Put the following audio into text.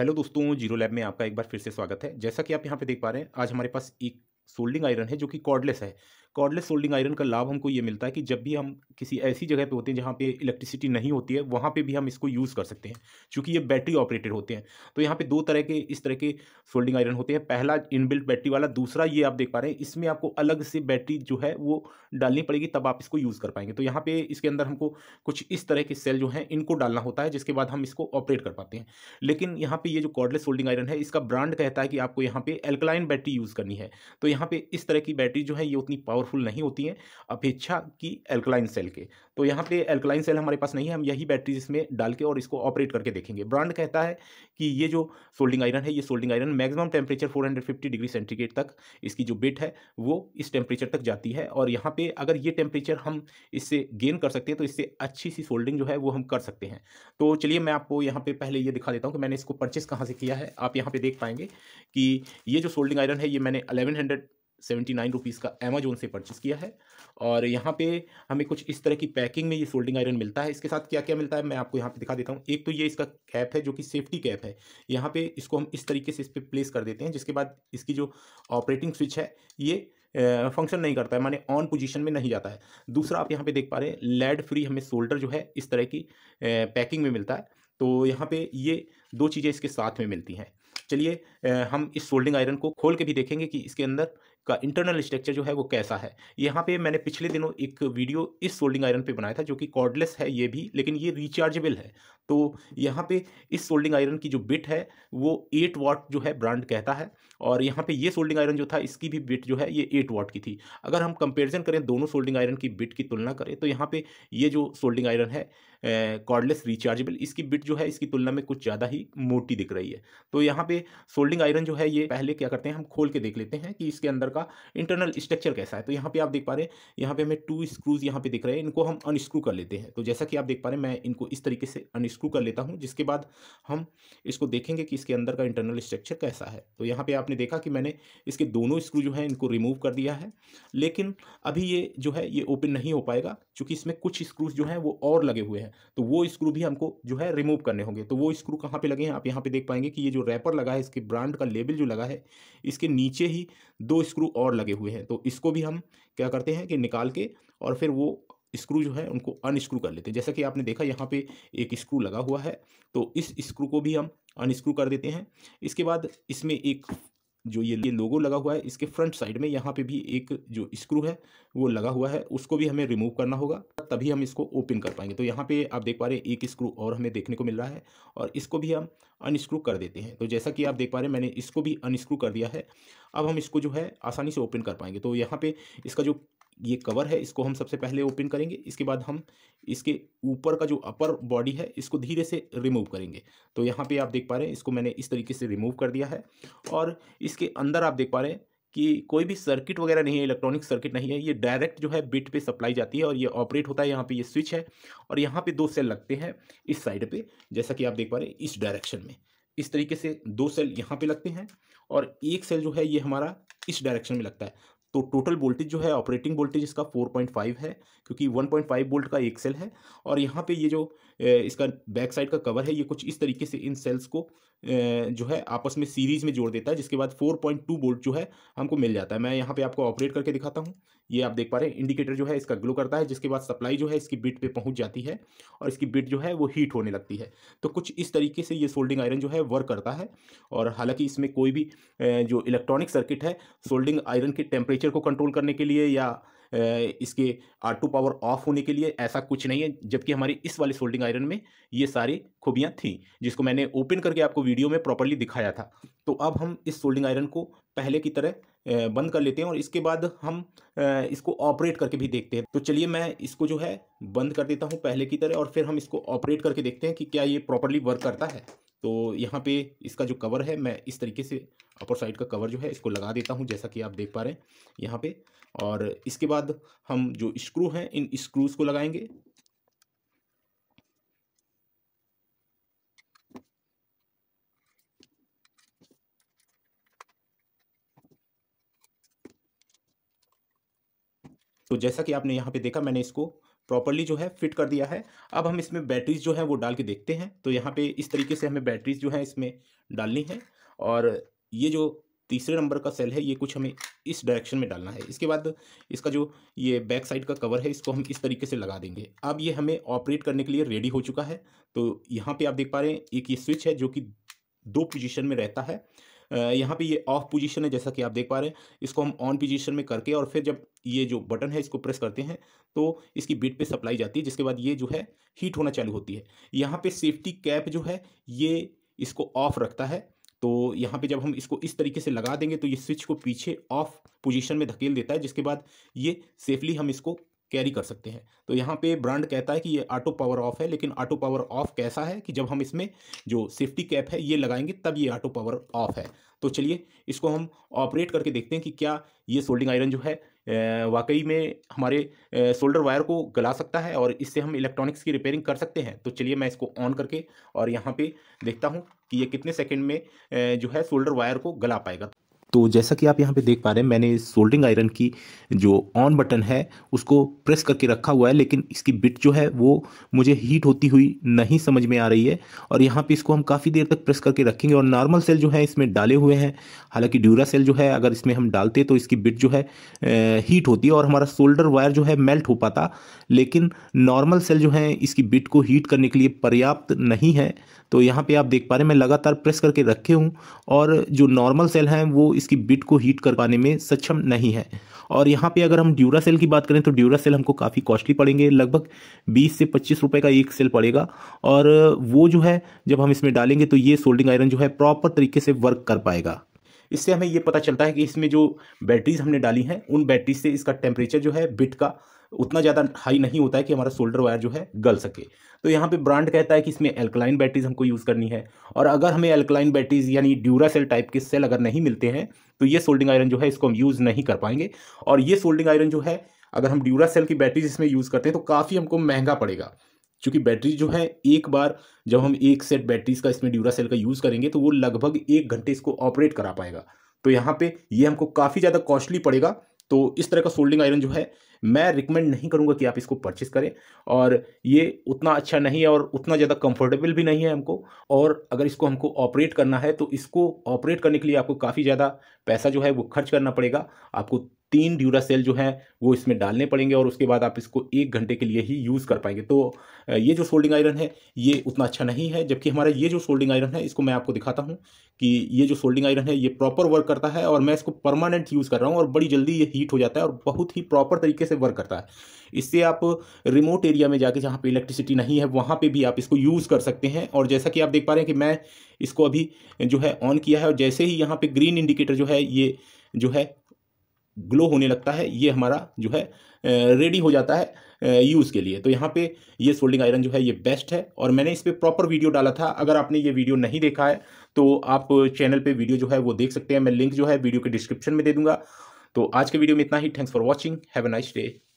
hello दोस्तों zero lab में आपका एक बार फिर से स्वागत है जैसा कि आप यहाँ पे देख पा रहे हैं आज हमारे पास एक सोल्डिंग आयरन है जो कि कॉर्डलेस है कॉर्डलेस सोल्डिंग आयरन का लाभ हमको ये मिलता है कि जब भी हम किसी ऐसी जगह पे होते हैं जहाँ पे इलेक्ट्रिसिटी नहीं होती है वहाँ पे भी हम इसको यूज़ कर सकते हैं क्योंकि ये बैटरी ऑपरेटेड होते हैं तो यहाँ पे दो तरह के इस तरह के सोल्डिंग आयरन होते हैं पहला इनबिल्ट बैटरी वाला दूसरा ये आप देख पा रहे हैं इसमें आपको अलग से बैटरी जो है वो डालनी पड़ेगी तब आप इसको यूज़ कर पाएंगे तो यहाँ पर इसके अंदर हमको कुछ इस तरह के सेल जो हैं इनको डालना होता है जिसके बाद हम इसको ऑपरेट कर पाते हैं लेकिन यहाँ पर ये जो कॉर्डलेस सोल्डिंग आयरन है इसका ब्रांड कहता है कि आपको यहाँ पर एल्कलाइन बैटरी यूज़ करनी है तो यहाँ पर इस तरह की बैटरी जो है ये उतनी पावर पावरफुल नहीं होती हैं अपेक्षा की एल्कलाइन सेल के तो यहाँ पे एल्कलाइन सेल हमारे पास नहीं है हम यही बैटरीज इसमें डाल के और इसको ऑपरेट करके देखेंगे ब्रांड कहता है कि ये जो सोल्डिंग आयरन है ये soldering iron maximum temperature 450 degree centigrade तक इसकी जो बिट है वो इस टेम्परेचर तक जाती है और यहाँ पर अगर ये टेम्परेचर हम इससे गेन कर सकते हैं तो इससे अच्छी सी सोल्डिंग जो है वो हम कर सकते हैं तो चलिए मैं आपको यहाँ पर पहले ये दिखा देता हूँ कि मैंने इसको परचेस कहाँ से किया है आप यहाँ पर देख पाएंगे कि ये जो सोल्डिंग आयरन है ये मैंने eleven hundred seventy nine rupees का अमेजोन से परचेस किया है और यहाँ पे हमें कुछ इस तरह की पैकिंग में ये सोल्डिंग आयरन मिलता है इसके साथ क्या क्या मिलता है मैं आपको यहाँ पे दिखा देता हूँ एक तो ये इसका कैप है जो कि सेफ्टी कैप है यहाँ पे इसको हम इस तरीके से इस पर प्लेस कर देते हैं जिसके बाद इसकी जो ऑपरेटिंग स्विच है ये फंक्शन नहीं करता है माने ऑन पोजीशन में नहीं जाता है दूसरा आप यहाँ पे देख पा रहे हैं लेड फ्री हमें शोल्डर जो है इस तरह की पैकिंग में मिलता है तो यहाँ पे ये दो चीज़ें इसके साथ में मिलती हैं चलिए हम इस सोल्डिंग आयरन को खोल के भी देखेंगे कि इसके अंदर का इंटरनल स्ट्रक्चर जो है वो कैसा है यहाँ पे मैंने पिछले दिनों एक वीडियो इस सोल्डिंग आयरन पे बनाया था जो कि कॉर्डलेस है ये भी लेकिन ये रिचार्जेबल है तो यहाँ पे इस सोल्डिंग आयरन की जो बिट है वो एट वाट जो है ब्रांड कहता है और यहाँ पे ये सोल्डिंग आयरन जो था इसकी भी बिट जो है ये एट वाट की थी अगर हम कंपेरिजन करें दोनों सोल्डिंग आयरन की बिट की तुलना करें तो यहाँ पे ये जो सोल्डिंग आयरन है कॉर्डलेस रिचार्जेबल इसकी बिट जो है इसकी तुलना में कुछ ज़्यादा ही मोटी दिख रही है तो यहाँ पे सोल्डिंग आयरन जो है ये पहले क्या करते हैं हम खोल के देख लेते हैं कि इसके अंदर का का इंटरनल स्ट्रक्चर कैसा है तो यहाँ पे आप देख पा रहे हैं यहाँ पे हमें टू स्क्रूज यहाँ पे दिख रहे हैं इनको हम अनस्क्रू कर लेते हैं तो जैसा कि आप देख पा रहे हैं मैं इनको इस तरीके से अनस्क्रू कर लेता हूँ जिसके बाद हम इसको देखेंगे कि इसके अंदर का इंटरनल स्ट्रक्चर कैसा है तो यहाँ पर आपने देखा कि मैंने इसके दोनों स्क्रू जो है इनको रिमूव कर दिया है लेकिन अभी ये जो है ये ओपन नहीं हो पाएगा चूँकि इसमें कुछ स्क्रूज जो हैं वो और लगे हुए हैं तो वो स्क्रू भी हमको जो है रिमूव करने होंगे तो वो स्क्रू कहाँ पर लगे हैं आप यहाँ पर देख पाएंगे कि ये जो रैपर लगा है इसके ब्रांड का लेबल जो लगा है इसके नीचे ही दो स्क्रू और लगे हुए हैं तो इसको भी हम क्या करते हैं कि निकाल के और फिर वो स्क्रू जो है उनको अनस्क्रू कर लेते हैं जैसा कि आपने देखा यहाँ पे एक स्क्रू लगा हुआ है तो इस स्क्रू को भी हम अनस्क्रू कर देते हैं इसके बाद इसमें एक जो ये ये लोगो लगा हुआ है इसके फ्रंट साइड में यहाँ पे भी एक जो स्क्रू है वो लगा हुआ है उसको भी हमें रिमूव करना होगा तभी हम इसको ओपन कर पाएंगे तो यहाँ पे आप देख पा रहे हैं एक स्क्रू और हमें देखने को मिल रहा है और इसको भी हम अनस्क्रू कर देते हैं तो जैसा कि आप देख पा रहे हैं मैंने इसको भी अनस्क्रू कर दिया है अब हम इसको जो है आसानी से ओपन कर पाएंगे तो यहाँ पर इसका जो ये कवर है इसको हम सबसे पहले ओपन करेंगे इसके बाद हम इसके ऊपर का जो अपर बॉडी है इसको धीरे से रिमूव करेंगे तो यहाँ पे आप देख पा रहे हैं इसको मैंने इस तरीके से रिमूव कर दिया है और इसके अंदर आप देख पा रहे हैं कि कोई भी सर्किट वगैरह नहीं है इलेक्ट्रॉनिक सर्किट नहीं है ये डायरेक्ट जो है बिट पे सप्लाई जाती है और ये ऑपरेट होता है यहाँ पे ये स्विच है और यहाँ पे दो सेल लगते हैं इस साइड पे जैसा कि आप देख पा रहे हैं इस डायरेक्शन में इस तरीके से दो सेल यहाँ पे लगते हैं और एक सेल जो है ये हमारा इस डायरेक्शन में लगता है तो टोटल वोल्टेज जो है ऑपरेटिंग वोल्टेज इसका 4.5 है क्योंकि 1.5 वोल्ट का एक सेल है और यहाँ पे ये जो इसका बैक साइड का कवर है ये कुछ इस तरीके से इन सेल्स को जो है आपस में सीरीज में जोड़ देता है जिसके बाद 4.2 वोल्ट जो है हमको मिल जाता है मैं यहाँ पे आपको ऑपरेट करके दिखाता हूँ ये आप देख पा रहे हैं इंडिकेटर जो है इसका ग्लो करता है जिसके बाद सप्लाई जो है इसकी बिट पे पहुँच जाती है और इसकी बिट जो है वो हीट होने लगती है तो कुछ इस तरीके से ये सोल्डिंग आयरन जो है वर्क करता है और हालांकि इसमें कोई भी जो इलेक्ट्रॉनिक सर्किट है सोल्डिंग आयरन के टेम्परेचर को कंट्रोल करने के लिए या इसके आर टू पावर ऑफ होने के लिए ऐसा कुछ नहीं है जबकि हमारी इस वाली सोल्डिंग आयरन में ये सारी खूबियाँ थी जिसको मैंने ओपन करके आपको वीडियो में प्रॉपरली दिखाया था तो अब हम इस सोल्डिंग आयरन को पहले की तरह बंद कर लेते हैं और इसके बाद हम इसको ऑपरेट करके भी देखते हैं तो चलिए मैं इसको जो है बंद कर देता हूँ पहले की तरह और फिर हम इसको ऑपरेट करके देखते हैं कि क्या ये प्रॉपरली वर्क करता है तो यहाँ पे इसका जो कवर है मैं इस तरीके से अपर साइड का कवर जो है इसको लगा देता हूँ जैसा कि आप देख पा रहे हैं यहाँ पे और इसके बाद हम जो स्क्रू हैं इन स्क्रूज़ को लगाएंगे तो जैसा कि आपने यहाँ पे देखा मैंने इसको प्रॉपरली जो है फिट कर दिया है अब हम इसमें बैटरीज जो है वो डाल के देखते हैं तो यहाँ पे इस तरीके से हमें बैटरीज जो है इसमें डालनी है और ये जो तीसरे नंबर का सेल है ये कुछ हमें इस डायरेक्शन में डालना है इसके बाद इसका जो ये बैक साइड का कवर है इसको हम इस तरीके से लगा देंगे अब ये हमें ऑपरेट करने के लिए रेडी हो चुका है तो यहाँ पे आप देख पा रहे हैं एक ये स्विच है जो कि दो पोजीशन में रहता है यहाँ पे ये ऑफ पोजीशन है जैसा कि आप देख पा रहे हैं इसको हम ऑन पोजीशन में करके और फिर जब ये जो बटन है इसको प्रेस करते हैं तो इसकी बिट पे सप्लाई जाती है जिसके बाद ये जो है हीट होना चालू होती है यहाँ पे सेफ्टी कैप जो है ये इसको ऑफ रखता है तो यहाँ पे जब हम इसको इस तरीके से लगा देंगे तो ये स्विच को पीछे ऑफ पोजिशन में धकेल देता है जिसके बाद ये सेफली हम इसको कैरी कर सकते हैं तो यहाँ पे ब्रांड कहता है कि ये ऑटो पावर ऑफ है लेकिन ऑटो पावर ऑफ कैसा है कि जब हम इसमें जो सेफ्टी कैप है ये लगाएंगे तब ये ऑटो पावर ऑफ है तो चलिए इसको हम ऑपरेट करके देखते हैं कि क्या ये सोल्डिंग आयरन जो है वाकई में हमारे सोल्डर वायर को गला सकता है और इससे हम इलेक्ट्रॉनिक्स की रिपेयरिंग कर सकते हैं तो चलिए मैं इसको ऑन करके और यहाँ पे देखता हूँ कि ये कितने सेकंड में जो है सोल्डर वायर को गला पाएगा तो जैसा कि आप यहाँ पे देख पा रहे हैं मैंने सोल्डिंग आयरन की जो ऑन बटन है उसको प्रेस करके रखा हुआ है लेकिन इसकी बिट जो है वो मुझे हीट होती हुई नहीं समझ में आ रही है और यहाँ पे इसको हम काफ़ी देर तक प्रेस करके रखेंगे और नॉर्मल सेल जो है इसमें डाले हुए हैं हालांकि ड्यूरा सेल जो है अगर इसमें हम डालते तो इसकी बिट जो है हीट होती है और हमारा सोल्डर वायर जो है मेल्ट हो पाता लेकिन नॉर्मल सेल जो है इसकी बिट को हीट करने के लिए पर्याप्त नहीं है तो यहाँ पर आप देख पा रहे हैं मैं लगातार प्रेस करके रखे हूँ और जो नॉर्मल सेल हैं वो इसकी बिट को हीट कर पाने में सक्षम नहीं है और यहाँ पे अगर हम ड्यूरा सेल की बात करें तो ड्यूरा सेल हमको काफ़ी कॉस्टली पड़ेंगे लगभग 20 से 25 रुपए का एक सेल पड़ेगा और वो जो है जब हम इसमें डालेंगे तो ये सोल्डिंग आयरन जो है प्रॉपर तरीके से वर्क कर पाएगा इससे हमें ये पता चलता है कि इसमें जो बैटरीज हमने डाली हैं उन बैटरी से इसका टेम्परेचर जो है बिट का उतना ज़्यादा हाई नहीं होता है कि हमारा सोल्डर वायर जो है गल सके तो यहाँ पे ब्रांड कहता है कि इसमें एल्कलाइन बैटरीज हमको यूज़ करनी है और अगर हमें एल्कलाइन बैटरीज यानी ड्यूरा सेल टाइप के सेल अगर नहीं मिलते हैं तो ये सोल्डिंग आयरन जो है इसको हम यूज़ नहीं कर पाएंगे और ये सोल्डिंग आयरन जो है अगर हम ड्यूरा सेल की बैटरीज इसमें यूज़ करते हैं तो काफ़ी हमको महंगा पड़ेगा क्योंकि बैटरी जो है एक बार जब हम एक सेट बैटरीज का इसमें ड्यूरा सेल का यूज़ करेंगे तो वो लगभग एक घंटे इसको ऑपरेट करा पाएगा तो यहाँ पे ये हमको काफ़ी ज़्यादा कॉस्टली पड़ेगा तो इस तरह का सोल्डिंग आयरन जो है मैं रिकमेंड नहीं करूँगा कि आप इसको परचेस करें और ये उतना अच्छा नहीं है और उतना ज़्यादा कम्फर्टेबल भी नहीं है हमको और अगर इसको हमको ऑपरेट करना है तो इसको ऑपरेट करने के लिए आपको काफ़ी ज़्यादा पैसा जो है वो खर्च करना पड़ेगा आपको तीन ड्यूरा सेल जो है वो इसमें डालने पड़ेंगे और उसके बाद आप इसको एक घंटे के लिए ही यूज़ कर पाएंगे तो ये जो सोल्डिंग आयरन है ये उतना अच्छा नहीं है जबकि हमारा ये जो सोल्डिंग आयरन है इसको मैं आपको दिखाता हूँ कि ये जो सोल्डिंग आयरन है ये प्रॉपर वर्क करता है और मैं इसको परमानेंट यूज़ कर रहा हूँ और बड़ी जल्दी ये हीट हो जाता है और बहुत ही प्रॉपर तरीके से वर्क करता है इससे आप रिमोट एरिया में जाके जहाँ पर इलेक्ट्रिसिटी नहीं है वहाँ पर भी आप इसको यूज़ कर सकते हैं और जैसा कि आप देख पा रहे हैं कि मैं इसको अभी जो है ऑन किया है और जैसे ही यहाँ पर ग्रीन इंडिकेटर जो है ये जो है ग्लो होने लगता है ये हमारा जो है रेडी हो जाता है यूज़ के लिए तो यहाँ पे ये सोल्डिंग आयरन जो है ये बेस्ट है और मैंने इस पर प्रॉपर वीडियो डाला था अगर आपने ये वीडियो नहीं देखा है तो आप चैनल पे वीडियो जो है वो देख सकते हैं मैं लिंक जो है वीडियो के डिस्क्रिप्शन में दे दूंगा तो आज के वीडियो में इतना ही thanks for watching have a nice day